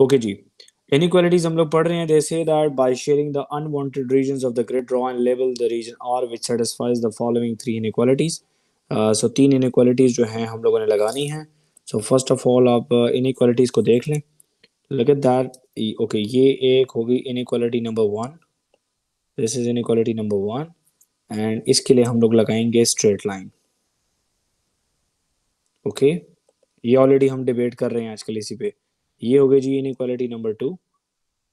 Okay जी inequalities हम लोग पढ़ रहे हैं जैसे that by sharing the unwanted regions of the grid draw and label the region R which satisfies the following three inequalities so तीन inequalities जो हैं हम लोगों ने लगानी है सो फर्स्ट ऑफ ऑल आप इनक्वालिटीज uh, को देख लें लग दैट ओके ये एक होगी inequality number one this is inequality number one and इसके लिए हम लोग लगाएंगे स्ट्रेट लाइन ओके ये ऑलरेडी हम डिबेट कर रहे हैं आजकल इसी पे ये हो गई जी इक्वालिटी नंबर टू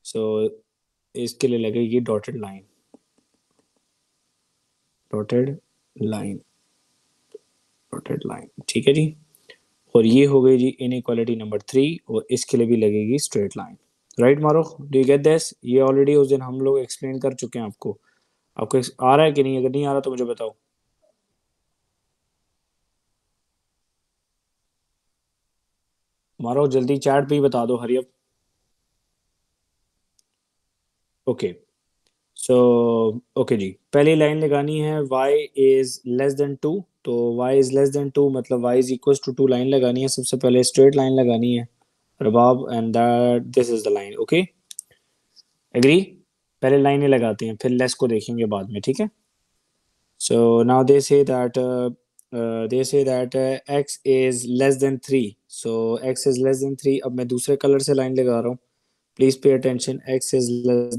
सो इसके लिए लगेगी dotted line dotted line dotted line ठीक है जी और ये हो गई जी इक्वालिटी नंबर थ्री और इसके लिए भी लगेगी स्ट्रेट लाइन राइट मारूख डू गेट दिस ये ऑलरेडी उस दिन हम लोग एक्सप्लेन कर चुके हैं आपको आपको आ रहा है कि नहीं अगर नहीं आ रहा तो मुझे बताओ मारो जल्दी चैट भी बता दो हरियप ओके सो ओके जी पहली लाइन लगानी है y is less than two तो y is less than two मतलब y is equal to two line लगानी है सबसे पहले स्ट्रेट लाइन लगानी है रबाब and that this is the line okay agree पहले लाइनें लगाते हैं फिर लेस को देखेंगे बाद में ठीक है so now they say that they say that x is less than three so x is less than three अब मैं दूसरे कलर से लाइन लगा रहा हूँ please pay attention x is less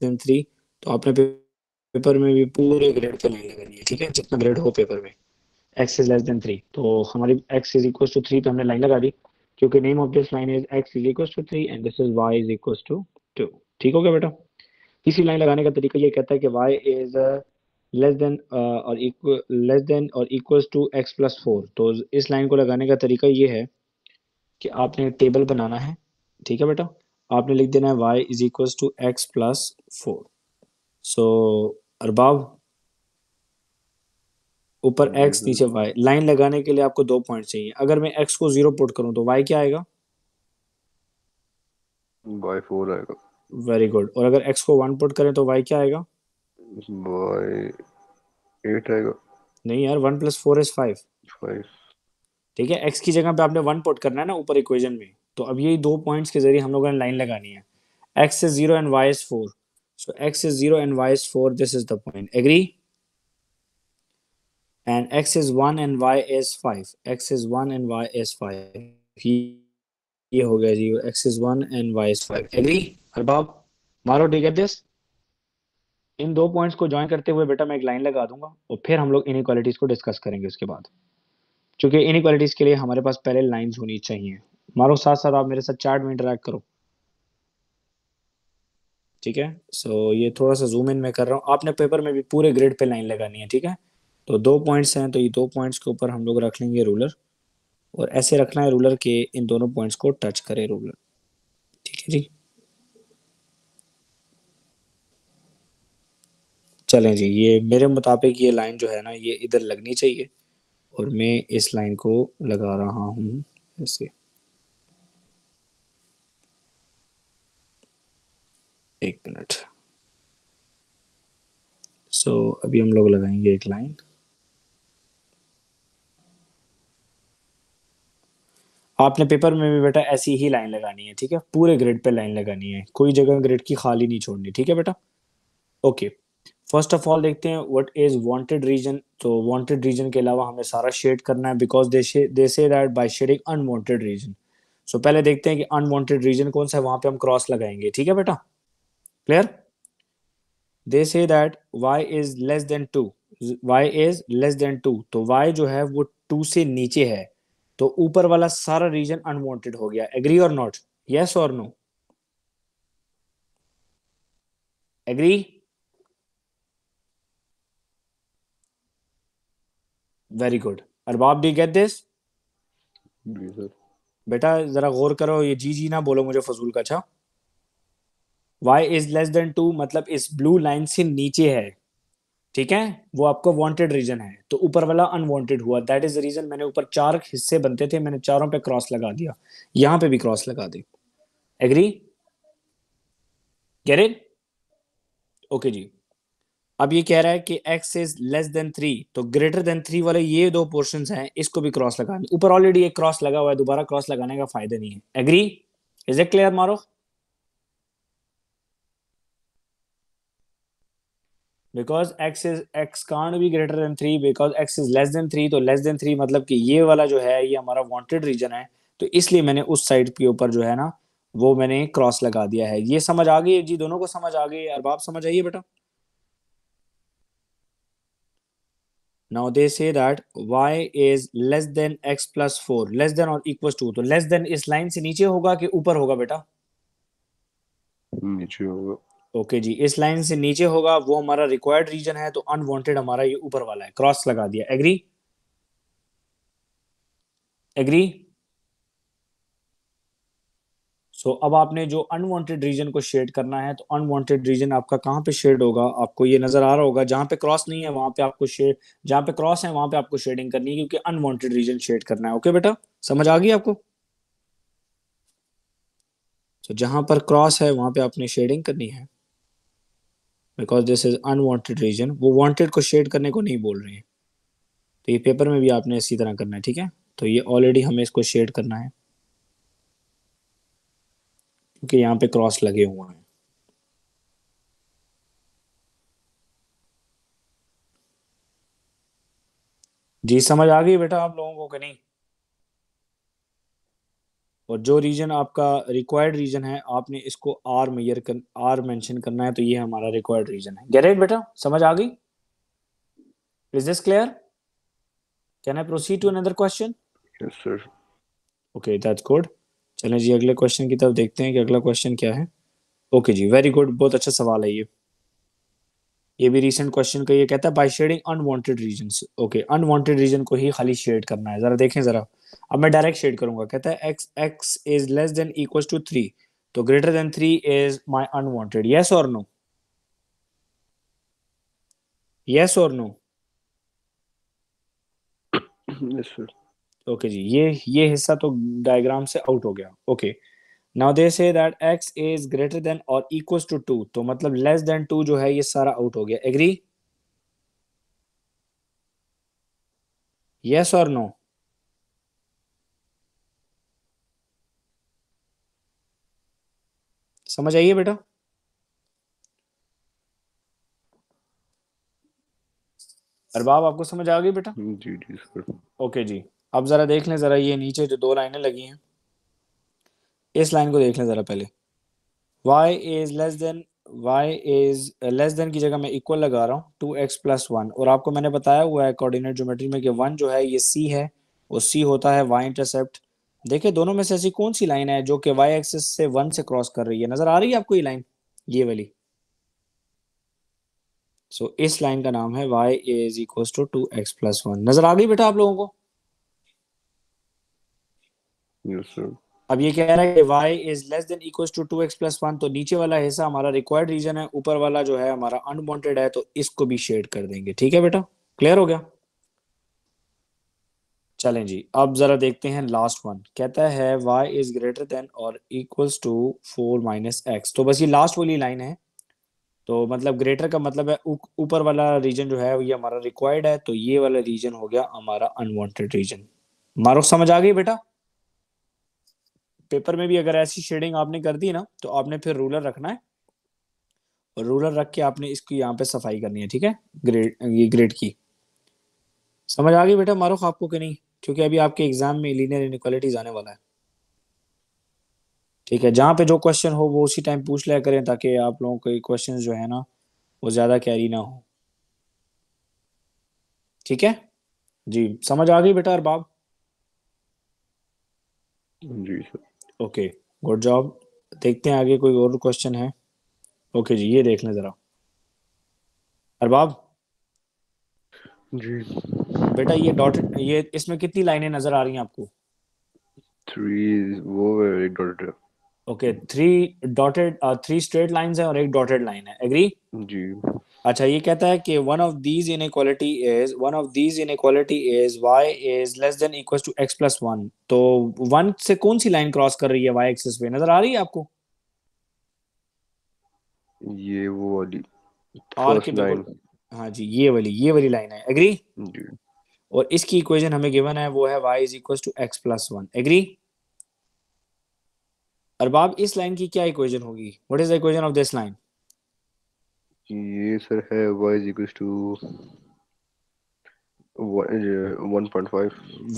than three तो आपने पेपर में भी पूरे ग्रेड पे लाइन लगानी है ठीक है जितना ग्रेड हो पेपर में x is less than three तो हमारी x is equal to three पे हमने लाइन लगा दी क्योंकि name of this line is x is equal to three and this is y is equal to two ठीक हो गया बेटा इसी लाइन लगाने का तरीका ये कहता है कि वाई इज लेस देन और लेस देन और equals to x plus four तो इस लाइन को लगाने का तरीका ये है कि आपने टेबल बनाना है ठीक है बेटा आपने लिख देना है y is equals to x plus four so Arbab ऊपर x नीचे y लाइन लगाने के लिए आपको दो पॉइंट चाहिए अगर मैं x को जीरो पुट करूं तो y क्या आएगा y फोर आएगा वेरी गुड और अगर x को वन पुट करें तो y क्या आएगा बॉय एट आएगा नहीं यार one plus four is five five ठीक है एक्स की जगह पे आपने वन पुट करना है ना ऊपर इक्वेशन में तो अब यही दो पॉइंट्स के जरिए हम लोगों ने लाइन लगानी है x is zero and y is four so x is zero and y is four this is the point agree and x is 1 and y is 5 x is 1 and y is 5 ये हो गया जी x is 1 and y is 5 agree Arbab मारो do you this in दो points को join करते हुए बेटा मैं एक लाइन लगा दूंगा और फिर हम लोग इन को डिस्कस करेंगे उसके बाद क्योंकि इन के लिए हमारे पास पहले लाइन होनी चाहिए मारो साथ साथ आप मेरे साथ चार्ट में इंटरेक्ट करो ठीक है सो so, ये थोड़ा सा जूम इन में कर रहा हूँ आपने पेपर में भी पूरे ग्रेड पे लाइन लगानी है ठीक है तो दो पॉइंट्स हैं तो ये दो पॉइंट्स के ऊपर हम लोग रख लेंगे रूलर और ऐसे रखना है रूलर के इन दोनों पॉइंट्स को टच करे रूलर ठीक है जी चलें जी ये मेरे मुताबिक ये लाइन जो है ना ये इधर लगनी चाहिए और मैं इस लाइन को लगा रहा हूँ ऐसे एक मिनट सो so, अभी हम लोग लगाएंगे एक लाइन आपने पेपर में भी बेटा ऐसी ही लाइन लगानी है ठीक है पूरे ग्रिड पे लाइन लगानी है कोई जगह ग्रिड की खाली नहीं छोड़नी ठीक है बेटा ओके फर्स्ट ऑफ ऑल देखते हैं व्हाट इज वांटेड रीजन तो वांटेड रीजन के अलावा हमें सारा शेड करना है because they say that by shading unwanted region so पहले देखते हैं कि अनवांटेड रीजन कौन सा है वहां पे हम क्रॉस लगाएंगे ठीक है बेटा clear they say that y is less than two y is less than two तो वाई जो है वो टू से नीचे है तो ऊपर वाला सारा रीजन अनवांटेड हो गया एग्री और नॉट यस और no agree very good Arbab डी गेट दिस बेटा जरा गौर करो ये जी जी ना बोलो मुझे फजूल का अच्छा Y is less than two, मतलब इस ब्लू लाइन से नीचे है ठीक है वो आपका वॉन्टेड रीजन है तो ऊपर वाला अनवॉन्टेड हुआ दैट इज द रीजन मैंने ऊपर चार हिस्से बनते थे मैंने चारों पे क्रॉस लगा दिया यहां पे भी क्रॉस लगा दी एग्री गेट इट ओके जी अब ये कह रहा है कि x is less than three तो ग्रेटर देन थ्री वाले ये दो पोर्शन हैं इसको भी क्रॉस लगाने ऊपर ऑलरेडी एक क्रॉस लगा हुआ है दोबारा क्रॉस लगाने का फायदा नहीं है एग्री इज इट क्लियर मारो बिकॉज x इज x कान भी greater than three because x is less than three तो लेस देन थ्री मतलब कि ये वाला जो है ये हमारा वॉन्टेड रीजन है तो इसलिए मैंने उस साइड के ऊपर जो है ना वो मैंने क्रॉस लगा दिया है ये समझ आ गई जी दोनों को समझ आ गई अरबाब समझ आइए बेटा now they say that y is less than x plus four less than or equals to तो less than is line से नीचे होगा कि ऊपर होगा बेटा नीचे होगा ओके जी इस लाइन से नीचे होगा वो हमारा रिक्वायर्ड रीजन है तो अनवांटेड हमारा ये ऊपर वाला है क्रॉस लगा दिया एग्री एग्री सो अब आपने जो अनवांटेड रीजन को शेड करना है तो अनवांटेड रीजन आपका कहाँ पे शेड होगा आपको ये नजर आ रहा होगा जहां पे क्रॉस नहीं है वहां पे आपको शेड जहां पे क्रॉस है वहां पे आपको शेडिंग करनी है क्योंकि अनवांटेड रीजन शेड करना है ओके बेटा समझ आ गई आपको तो जहां पर क्रॉस है वहां पे आपने शेडिंग करनी है because this is unwanted region वो वांटेड को शेड करने को नहीं बोल रहे हैं तो ये पेपर में भी आपने इसी तरह करना है ठीक है तो ये ऑलरेडी हमें इसको शेड करना है क्योंकि यहाँ पे क्रॉस लगे हुए हैं जी समझ आ गई बेटा आप लोगों को कि नहीं और जो रीजन आपका रिक्वायर्ड रीजन है आपने इसको आर मेयर कर आर मेंशन करना है तो ये हमारा रिक्वायर्ड रीजन है गैरेट बेटा समझ आ गई is this clear can I proceed to another question yes sir okay that's good चलें जी अगले क्वेश्चन की तरफ देखते हैं कि अगला क्वेश्चन क्या है ओके जी वेरी गुड बहुत अच्छा सवाल है ये ये भी रिसेंट क्वेश्चन का ये कहता है by shading unwanted region okay unwanted region को ही खाली शेड करना है जरा देखें जरा अब मैं डायरेक्ट शेड करूंगा कहता है x x is less than equal to three तो greater than three is my unwanted yes और नो यस और नो ओके जी ये ये हिस्सा तो डायग्राम से आउट हो गया okay now they say that x is greater than और इक्वल्स टू टू तो मतलब लेस देन टू जो है ये सारा आउट हो गया एग्री यस और नो समझ आइए बेटा अरबाब आपको समझ आ गई बेटा हम्म, जी जी सर ओके जी अब ज़रा देख लें ज़रा ये नीचे जो दो लाइनें लगी हैं इस लाइन को देख लें ज़रा पहले y is less than y is less than की जगह मैं इक्वल लगा रहा हूँ टू एक्स प्लस वन और आपको मैंने बताया हुआ है कोऑर्डिनेट ज्योमेट्री में कि वन जो है ये c है और c होता है y इंटरसेप्ट देखिए दोनों में से ऐसी कौन सी लाइन है जो कि y एक्सिस से वन से क्रॉस कर रही है नज़र आ रही है आपको ये लाइन ये वाली सो so, इस लाइन का नाम है y is equal to two x plus one नज़र आ गई बेटा आप लोगों को अब ये कह रहा है y is less than equals to 2x plus 1 तो नीचे वाला हिस्सा हमारा रिक्वायर्ड रीजन है ऊपर वाला जो है हमारा अनवांटेड है तो इसको भी शेड कर देंगे ठीक है बेटा क्लियर हो गया चलें जी अब जरा देखते हैं लास्ट वन कहता है y इज ग्रेटर देन और इक्वल्स टू 4 माइनस एक्स तो बस ये लास्ट वाली लाइन है तो मतलब ग्रेटर का मतलब है ऊपर वाला रीजन जो है ये हमारा रिक्वायर्ड है तो ये वाला रीजन हो गया हमारा अनवांटेड रीजन मारो समझ आ गई बेटा पेपर में भी अगर ऐसी शेडिंग आपने कर दी ना तो आपने फिर रूलर रखना है और रूलर रख के आपने इसकी यहाँ पे सफाई करनी है ठीक है ग्रेड ये ग्रेड की समझ आ गई बेटा मारूख आपको कि नहीं क्योंकि अभी आपके एग्जाम में लीनियर इनक्वालिटीज आने वाला है ठीक है जहाँ पे जो क्वेश्चन हो वो उसी टाइम पूछ लिया करें ताकि आप लोगों के क्वेश्चन जो है ना वो ज़्यादा कैरी ना हो ठीक है जी समझ आ गई बेटा अरबाब जी सर ओके गुड जॉब देखते हैं आगे कोई और क्वेश्चन है ओके okay जी ये देख लें जरा अरबाब जी बेटा ये डॉट ये इसमें कितनी लाइनें नजर आ रही हैं आपको थ्री वो एक dotted okay three dotted three straight lines हैं और एक डॉटेड लाइन है एग्री जी अच्छा ये कहता है कि one of these inequality is one of these inequality is y is less than equal to x plus one तो वन से कौन सी लाइन क्रॉस कर रही है वाई एक्सिस पे नजर आ रही है आपको ये वो वाली और की लाइन हाँ जी ये वाली ये वाली लाइन है एग्री और इसकी इक्वेशन हमें गिवन है वो है y is equal to x plus one agree Arbab इस लाइन की क्या इक्वेशन होगी what is the equation of this line ये सर है y is equals to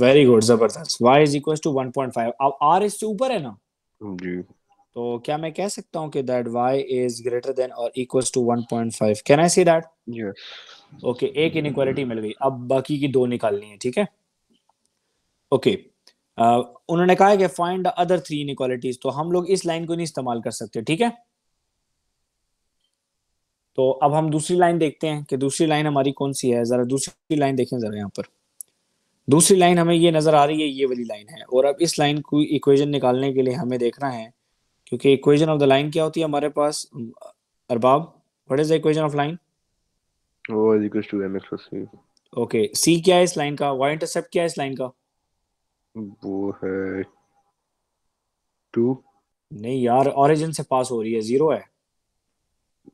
very good जबरदस्त y is equals to 1.5 अब r इससे ऊपर है ना जी तो क्या मैं कह सकता हूँ कि दैट y is greater than or equals to 1.5 can I see that yes okay एक इनइक्वालिटी मिल गई अब बाकी की दो निकालनी है ठीक है ओके okay. uh, उन्होंने कहा है कि फाइंड अदर थ्री इनइक्वालिटीज तो हम लोग इस लाइन को नहीं इस्तेमाल कर सकते ठीक है तो अब हम दूसरी लाइन देखते हैं कि दूसरी लाइन हमारी कौन सी है जरा दूसरी लाइन देखें जरा यहाँ पर दूसरी लाइन हमें ये नजर आ रही है ये वाली लाइन है और अब इस लाइन को इक्वेजन निकालने के लिए हमें देखना है क्योंकि इक्वेजन ऑफ द लाइन क्या होती है हमारे पास Arbab what is the equation of line okay c क्या है इस लाइन का वाई इंटरसेप्ट क्या है इस लाइन का वो है टू नहीं यार ओरिजिन से पास हो रही है जीरो है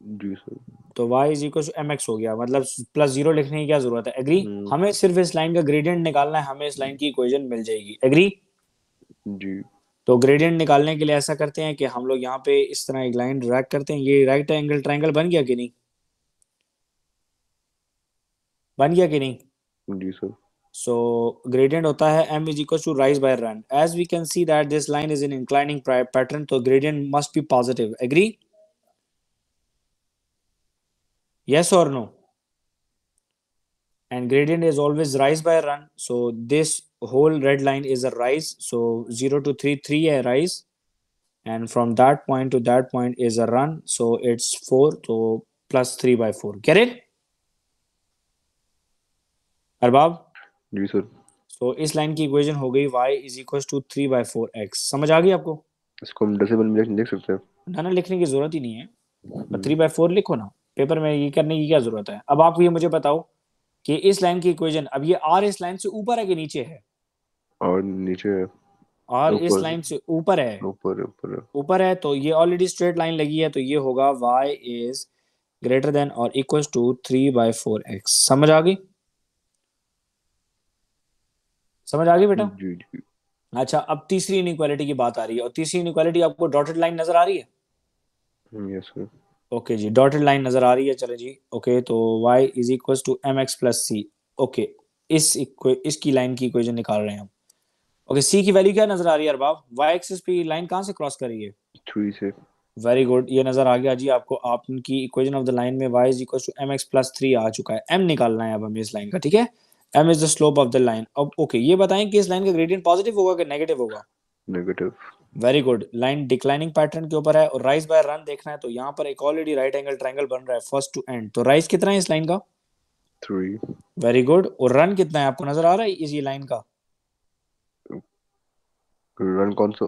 तो y is equal to mx हो गया मतलब प्लस जीरो लिखने की क्या जरूरत है एग्री हम्म। हमें सिर्फ इस लाइन का ग्रेडियंट निकालना है हमें इस लाइन की इक्वेशन मिल जाएगी एग्री जी तो ग्रेडियंट निकालने के लिए ऐसा करते हैं कि हम लोग यहाँ पे इस तरह एक लाइन ड्रैग करते हैं ये राइट एंगल ट्रायंगल बन गया कि नहीं बन गया कि नहीं जी सर so gradient होता है m is equal to rise by run as we can see that this line is in inclining pattern तो gradient must be positive agree Yes or no? And gradient is always rise by run. So this whole red line is a rise. So 0 to 3, 3 a rise. And from that point to that point is a run. So it's 4. So plus 3 by 4. Get it? Arbab जी sir so इस line की equation हो गई y is equals to 3 by 4 x समझ आ गई आपको इसको हम डेसिमल में लिख सकते हैं ना ना लिखने की जरूरत ही नहीं है 3 by 4 लिखो ना पेपर में ये करने की क्या जरूरत है अब आप ये मुझे बताओ कि इस लाइन की इक्वेशन अब ये आर इस लाइन से ऊपर है कि नीचे है और नीचे है और इस लाइन से ऊपर है ऊपर ऊपर ऊपर है तो ये ऑलरेडी स्ट्रेट लाइन लगी है तो ये होगा y is greater than or equals to 3 by four x समझ आ गई समझ आ गई बेटा जी जी अच्छा अब तीसरी इनइक्वालिटी की बात आ रही है और तीसरी इनइक्वालिटी आपको डॉटेड लाइन नजर आ रही है यस yes, सर ओके जी डॉटेड लाइन नजर आ रही है चले जी ओके तो y is equal to m x plus c okay इस इसकी लाइन की इक्वेजन निकाल रहे हैं हम ओके सी की वैल्यू क्या नजर आ रही है अरबाब वाई एक्सिस पे लाइन कहाँ से क्रॉस कर रही है थ्री से वेरी गुड ये नजर आ गया जी आपको आपकी इक्वेशन ऑफ द लाइन में y is equal to m x plus three आ चुका है m निकालना है अब हमें इस लाइन का ठीक है M is the slope of the line अब ओके ये बताएं कि इस लाइन का ग्रेडियंट पॉजिटिव होगा कि नेगेटिव होगा negative very good line declining pattern के ऊपर है और राइस बाय रन देखना है तो यहाँ पर एक ऑलरेडी राइट एंगल ट्रायंगल बन रहा है फर्स्ट टू एंड तो राइस कितना है इस लाइन का थ्री वेरी गुड और रन कितना है आपको नजर आ रहा है इस ये लाइन का रन कौन सा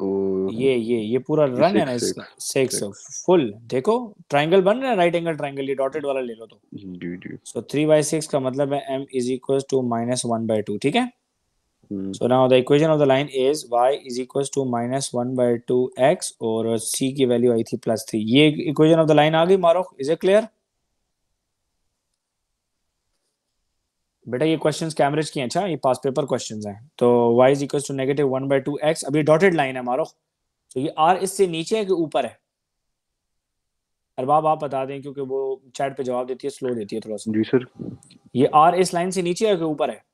ये ये ये पूरा रन है ना इसका सिक्स फुल देखो ट्रायंगल बन रहा है राइट एंगल ट्रायंगल ये डॉटेड वाला ले लो तो सो थ्री बाय सिक्स का मतलब है M is equal to minus one by two ठीक है Hmm. So now the equation of the line is y is equals to minus one by two x or c ki value आई थी plus three. ये equation of the line आ गई मारो is a clear बेटा ये questions Cambridge की हैं अच्छा ये पास पेपर क्वेश्चंस हैं तो y is equal to negative one by two x अभी डॉटेड लाइन है मारो तो ये r इससे नीचे है कि ऊपर है अरबाब आप बता दें क्योंकि वो चैट पे जवाब देती है स्लो देती है थोड़ा सा जी सर ये r इस लाइन से नीचे है कि ऊपर है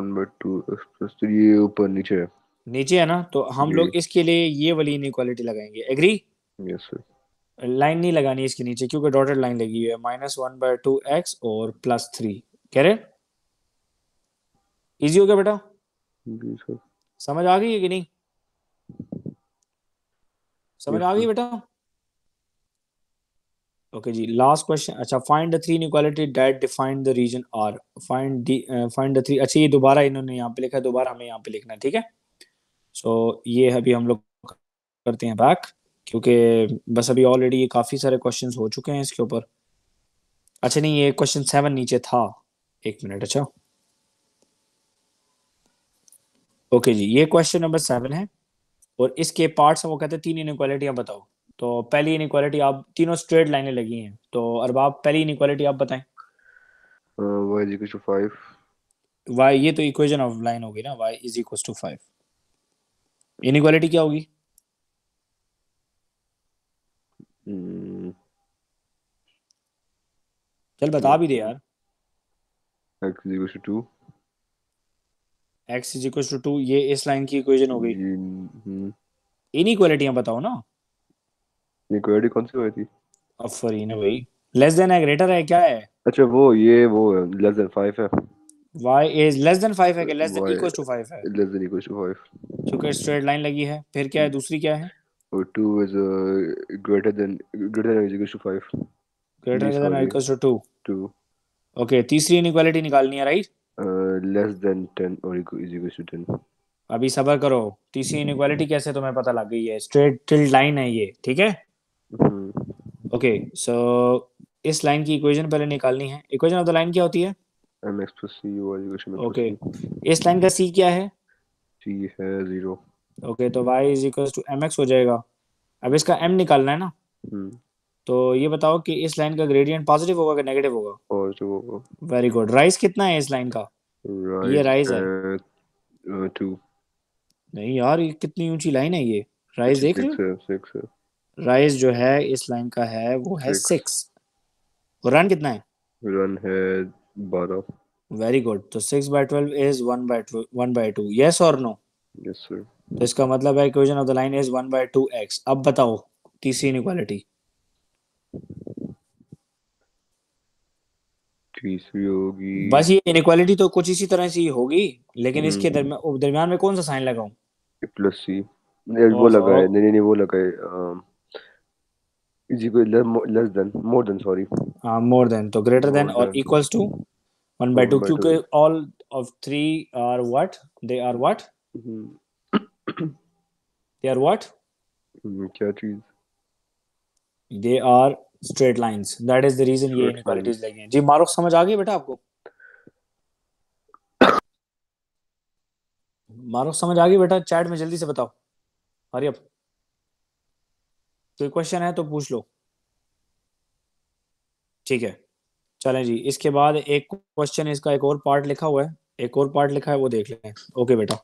तो ये ऊपर नीचे है नीचे है ना तो हम लोग इसके लिए ये वाली इनक्वालिटी लगाएंगे एग्री यस सर लाइन नहीं लगानी इसके नीचे क्योंकि डॉटेड लाइन लगी हुई है minus one by two x और प्लस थ्री कह रहे इजी हो गया बेटा समझ आ गई है कि नहीं समझ आ गई बेटा ओके जी लास्ट क्वेश्चन अच्छा find the three inequality that define the region R find the uh, find अच्छा ये दोबारा इन्होंने यहाँ पे लिखा है दोबारा हमें यहाँ पे लिखना है ठीक है सो so, ये अभी हम लोग करते हैं बैक क्योंकि बस अभी ऑलरेडी ये काफ़ी सारे क्वेश्चन हो चुके हैं इसके ऊपर अच्छा नहीं ये क्वेश्चन सेवन नीचे था एक मिनट अच्छा ओके जी ये क्वेश्चन नंबर सेवन है और इसके पार्ट्स हम वो कहते हैं तीन इनक्वालिटियां बताओ तो पहली इनक्वालिटी आप तीनों स्ट्रेट लाइनें लगी हैं तो अरबाब पहली इनक्वालिटी आप बताएं y इक्वल टू 5 y ये तो इक्वेशन ऑफ लाइन होगी ना y is equal to 5 inequality क्या होगी hmm। चल बता भी दे यार x is equal to 2 x is equal to 2 ये इस लाइन की इक्वेशन हो गई इनइक्वालिटीयां hmm। बताओ ना ये क्वेरी कौन सी हुई थी अफरीन है भाई लेस देन है ग्रेटर है क्या है अच्छा वो ये वो लेस देन 5 है y is less than 5 है कि less than equals to 5 है less than equals to 5 चूंकि स्ट्रेट लाइन लगी है फिर क्या है दूसरी क्या है वो 2 is uh, greater than greater than equals to 5 greater than equals to 2 2 okay तीसरी इनइक्वालिटी निकालनी है राइट लेस देन 10 और इक्वल टू 10 अभी सब्र करो तीसरी इनइक्वालिटी कैसे तुम्हें पता लग गई है स्ट्रेट टिल्ड लाइन है ये ठीक है ओके हम्म। सो इस लाइन की इक्वेशन पहले निकालनी है इक्वेशन ऑफ द लाइन क्या होती है c ओके इस लाइन का c क्या है c है 0 ओके तो y is equals to mx हो जाएगा अब इसका m निकालना है ना हम्म तो ये बताओ कि इस लाइन का ग्रेडियंट पॉजिटिव होगा कि नेगेटिव होगा पॉजिटिव होगा वेरी गुड राइज कितना है इस लाइन का ये राइस है टू नहीं यार ये कितनी ऊंची लाइन है ये राइज देख रहे हो 6 राइज जो है इस लाइन का है वो है सिक्स रन कितना है रन है बारह वेरी गुड तो six by twelve is one by two one by two yes और नो यस सर तो इसका मतलब है equation of the line is one by two x अब बताओ तीसरी इनक्वालिटी तीसरी होगी बस ये इनक्वालिटी तो कुछ इसी तरह से ही होगी लेकिन इसके हम्म। दरमियान में कौन सा साइन लगाऊं प्लस सी वो लगा है नहीं नहीं वो लगा है is equal less than more than sorry हां मोर देन तो ग्रेटर देन और इक्वल्स टू 1 by 2 क्योंकि all of 3 are what they are what they are what क्या चीज they are straight lines that is the reason ये inequalities लगी हैं जी मारो समझ आ गई बेटा आपको मारो समझ आ गई बेटा चैट में जल्दी से बताओ हरि अब कोई क्वेश्चन है तो पूछ लो ठीक है चलें जी इसके बाद एक क्वेश्चन इसका एक और पार्ट लिखा हुआ है एक और पार्ट लिखा है वो देख लें ओके बेटा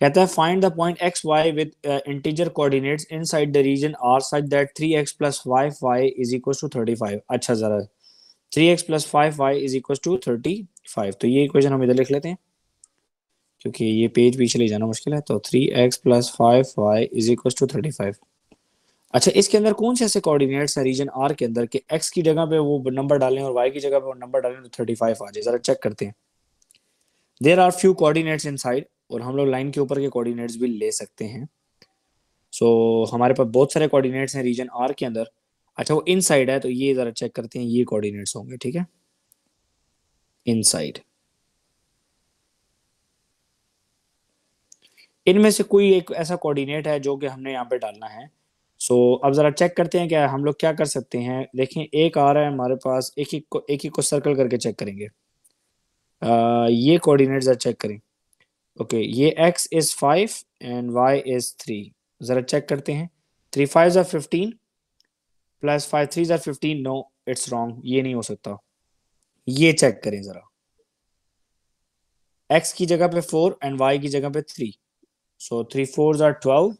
कहता है find the point x y with integer coordinates inside the region R such that three x plus five y is is to thirty five अच्छा जरा three x plus five y is is to thirty five तो ये equation हम इधर लिख लेते हैं क्योंकि ये पेज पीछे ले जाना मुश्किल है तो three x plus five y is is to thirty five अच्छा इसके अंदर कौन से ऐसे कोऑर्डिनेट्स हैं रीजन आर के अंदर कि एक्स की जगह पे वो नंबर डालें और वाई की जगह पे वो नंबर डालें तो थर्टी फाइव आ जाए जरा चेक करते हैं there are few coordinates inside और हम लोग लाइन के ऊपर के कोऑर्डिनेट्स भी ले सकते हैं सो so, हमारे पास बहुत सारे कोऑर्डिनेट्स हैं रीजन आर के अंदर अच्छा वो साइड है तो ये जरा चेक करते हैं ये कोऑर्डिनेट्स होंगे ठीक है साइड इनमें से कोई एक ऐसा कोऑर्डिनेट है जो कि हमने यहाँ पे डालना है सो so, अब ज़रा चेक करते हैं क्या हम लोग क्या कर सकते हैं देखें एक आ रहा है हमारे पास एक एक को एक एक को सर्कल करके चेक करेंगे आ, ये कोऑर्डिनेट ज़रा चेक करें ओके ये x is five and y is three ज़रा चेक करते हैं three five are fifteen plus five three are fifteen no it's wrong ये नहीं हो सकता ये चेक करें ज़रा एक्स की जगह पे फोर एंड वाई की जगह पे three so three four are twelve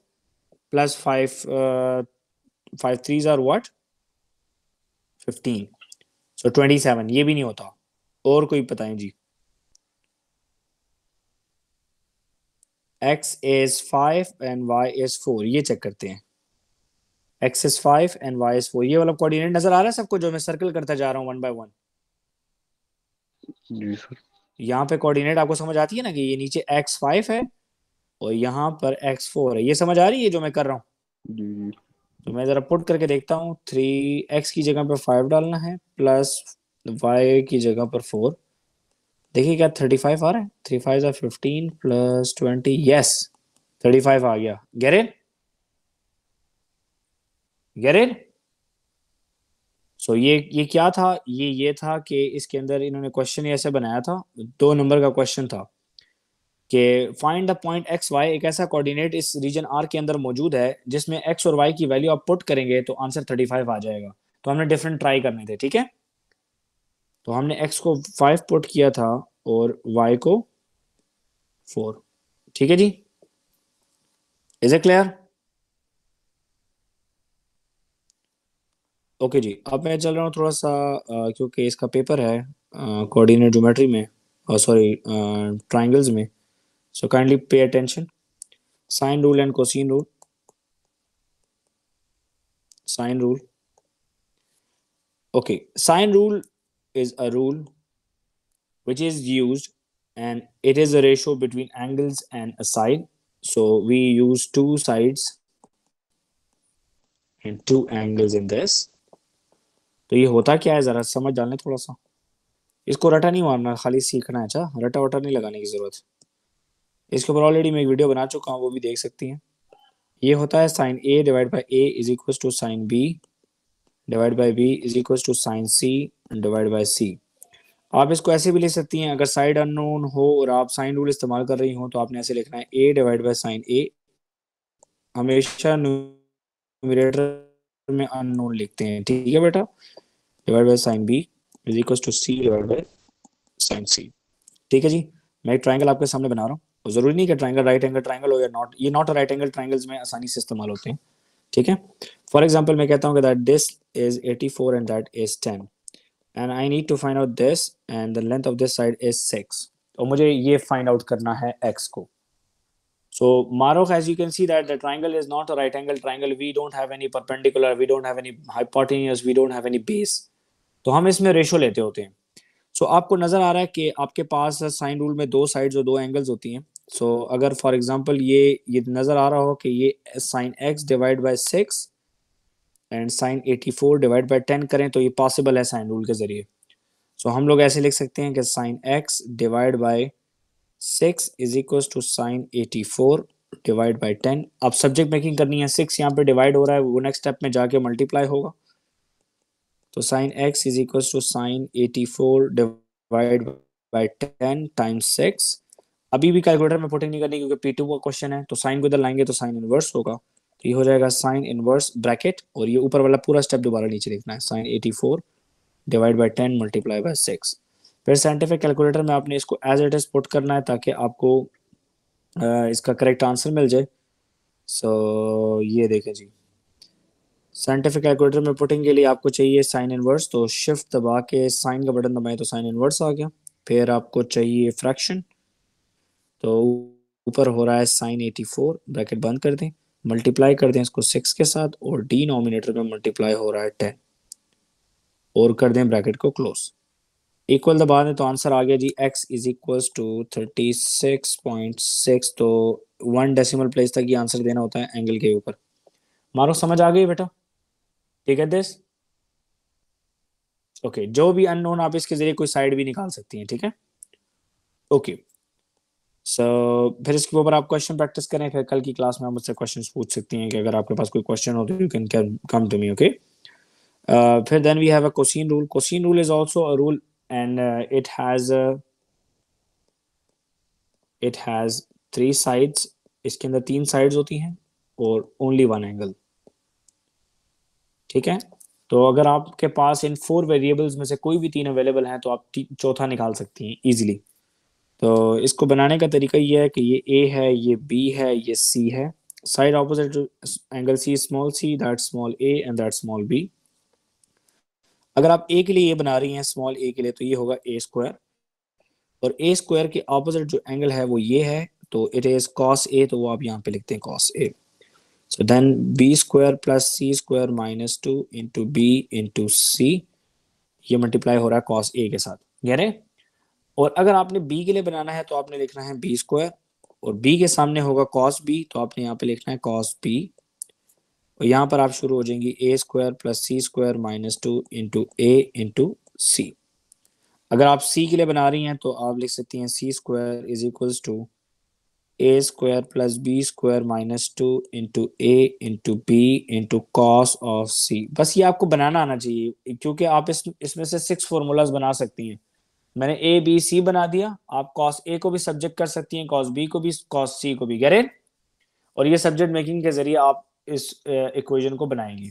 plus five uh, 5 threes are what 15 so twenty seven ये भी नहीं होता और कोई बताएं जी x is five and y is four ये चेक करते हैं x is five and y is four ये वाला कोऑर्डिनेट नजर आ रहा है सबको जो मैं सर्कल करता जा रहा हूँ वन बाय वन जी सर यहाँ पे कोऑर्डिनेट आपको समझ आती है ना कि ये नीचे x फाइव है और यहाँ पर एक्स फोर है ये समझ आ रही है जो मैं कर रहा हूँ तो मैं जरा पुट करके देखता हूँ थ्री एक्स की जगह पर फाइव डालना है प्लस वाई की जगह पर फोर देखिए क्या थर्टी फाइव आ रहा है थ्री फाइव या fifteen plus twenty yes thirty five आ गया गैरेन गैरेन सो ये ये क्या था ये ये था कि इसके अंदर इन्होंने क्वेश्चन ऐसे बनाया था दो नंबर का क्वेश्चन था कि find the point x y एक ऐसा कोऑर्डिनेट इस रीजन आर के अंदर मौजूद है जिसमें एक्स और वाई की वैल्यू आप पुट करेंगे तो आंसर थर्टी फाइव आ जाएगा तो हमने डिफरेंट ट्राई करने थे ठीक है तो हमने एक्स को फाइव पुट किया था और वाई को फोर ठीक है जी इज ए क्लियर ओके जी अब मैं चल रहा हूँ थोड़ा सा क्योंकि इसका पेपर है कोऑर्डिनेट ज्योमेट्री में सॉरी ट्राइंगल्स में So kindly pay attention. Sine rule and cosine rule. Sine rule. Okay, sine rule is a rule which is used and it is a ratio between angles and a side. So we use two sides and two angles in this. तो ये होता क्या है जरा समझ डालने थोड़ा सा इसको रटा नहीं मारना खाली सीखना है अच्छा रटा वटा नहीं लगाने की जरूरत है इसके ऊपर ऑलरेडी मैं एक वीडियो बना चुका हूँ वो भी देख सकती हैं ये होता है sine A divide by A is equal to sine B divide by B is equal to sine C divide by C आप इसको ऐसे भी ले सकती हैं अगर साइड अननोन हो और आप साइन रूल इस्तेमाल कर रही हो तो आपने ऐसे लिखना है A divide by sine A हमेशा न्यूमिरेटर में अननोन लिखते हैं ठीक है बेटा divide by sine B is equal to C divide by sine C ठीक है जी मैं एक ट्राइंगल आपके सामने बना रहा हूँ जरूरी नहीं कि ट्राइंगल राइट एंगल ट्राइंगल हो या नॉट ये नॉट राइट एंगल ट्राइंगल्स में आसानी से इस्तेमाल होते हैं ठीक है फॉर एग्जाम्पल मैं कहता हूँ कि that this is eighty four and that is ten and I need to find out this and the length of this side is six और मुझे ये फाइंड आउट करना है एक्स को सो मारो as you can see that the triangle is not a right angle triangle. We don't have any perpendicular. We don't have any hypotenuse. We don't have any base. तो हम इसमें ratio लेते होते हैं so so, आपको नज़र आ रहा है कि आपके पास साइन रूल में दो साइड्स और दो एंगल्स होती हैं सो so, अगर फॉर एग्जांपल ये ये नज़र आ रहा हो कि ये sine x divide by six and sine eighty four divide by ten करें तो ये पॉसिबल है साइन रूल के ज़रिए सो so, हम लोग ऐसे लिख सकते हैं कि sine x divide by six is equal to sine eighty four divide by ten अब सब्जेक्ट मेकिंग करनी है सिक्स यहाँ पे डिवाइड हो रहा है वो नेक्स्ट स्टेप में जाके मल्टीप्लाई होगा तो sine x is equal to sine eighty four divide by ten times six अभी भी कैलकुलेटर में पुटिंग नहीं करनी क्योंकि पी टू का क्वेश्चन है तो साइन को इधर लाएंगे तो साइन इनवर्स होगा तो ये हो जाएगा साइन इनवर्स ब्रैकेट और ये ऊपर वाला पूरा स्टेप दोबारा नीचे लिखना है sine eighty four divide by ten multiply by six फिर साइंटिफिक कैलकुलेटर में आपने इसको एज इट इज पुट करना है ताकि आपको इसका करेक्ट आंसर मिल जाए सो so, ये देखें जी साइंटिफिक कैलकुलेटर में पुटिंग के लिए आपको चाहिए साइन इनवर्स तो शिफ्ट दबा के साइन का बटन दबाए तो साइन इनवर्स आ गया फिर आपको चाहिए फ्रैक्शन तो ऊपर हो रहा है साइन एटी फोर ब्रैकेट बंद कर दें मल्टीप्लाई कर दें इसको सिक्स के साथ और डी नॉमिनेटर में मल्टीप्लाई हो रहा है टेन और कर दें ब्रैकेट को क्लोज इक्वल दबा दें तो आंसर आ गया जी x is equal to thirty six point six तो वन डेसिमल प्लेस तक ये आंसर देना होता है एंगल के ऊपर मारो समझ आ गई बेटा ठीक है दिस ओके जो भी अननोन आप इसके जरिए कोई साइड भी निकाल सकती हैं ठीक है ओके सो so, फिर इसके ऊपर आप क्वेश्चन प्रैक्टिस करें फिर कल की क्लास में आप मुझसे क्वेश्चन पूछ सकती हैं कि अगर आपके पास कोई क्वेश्चन हो तो you can come to me okay फिर then we have a cosine rule cosine rule is also a rule and it has it has three sides इसके अंदर तीन साइड्स होती हैं और ओनली वन एंगल ठीक है तो अगर आपके पास इन फोर वेरिएबल्स में से कोई भी तीन अवेलेबल हैं तो आप चौथा निकाल सकती हैं इजीली तो इसको बनाने का तरीका ये है कि ये ए है ये बी है ये सी है side opposite angle C small C that small A and that small B अगर आप ए के लिए ये बना रही हैं स्मॉल ए के लिए तो ये होगा ए स्क्वायर और ए स्क्वायर के ऑपोजिट जो एंगल है वो ये है तो इट इज कॉस ए तो वो आप यहाँ पे लिखते हैं cos A So then b square plus c square minus 2 into b into c ये मल्टीप्लाई हो रहा है कॉस ए के साथ रहे? और अगर आपने b के लिए बनाना है तो आपने लिखना है बी स्क्वायर और b के सामने होगा कॉस b तो आपने यहाँ पे लिखना है कॉस b और यहाँ पर आप शुरू हो जाएंगी A square plus C square minus two into A into C अगर आप c के लिए बना रही हैं तो आप लिख सकती हैं C square is equals to A square plus B square minus two into A into B into cos of C बस ये आपको बनाना आना चाहिए क्योंकि आप इस इसमें से सिक्स फॉर्मूलाज बना सकती हैं मैंने ए बी सी बना दिया आप कॉस ए को भी सब्जेक्ट कर सकती हैं कॉस बी को भी कॉस सी को भी गैरेट और ये सब्जेक्ट मेकिंग के जरिए आप इस इक्वेशन uh, को बनाएंगे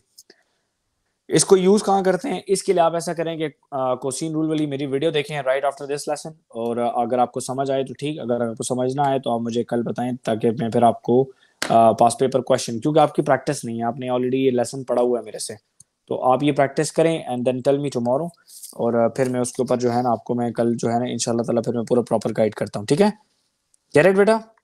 इसको यूज कहाँ करते हैं इसके लिए आप ऐसा करें कि कोसिन रूल वाली मेरी वीडियो देखें राइट आफ्टर दिस लेसन और अगर आपको समझ आए तो ठीक अगर आपको समझ ना आए तो आप मुझे कल बताएं ताकि मैं फिर आपको पास पेपर क्वेश्चन क्योंकि आपकी प्रैक्टिस नहीं है आपने ऑलरेडी ये लेसन पढ़ा हुआ है मेरे से तो आप ये प्रैक्टिस करें and then tell me tomorrow और फिर मैं उसके ऊपर जो है ना आपको मैं कल जो है ना इनशाला फिर मैं पूरा प्रॉपर गाइड करता हूँ ठीक है कैरेट बेटा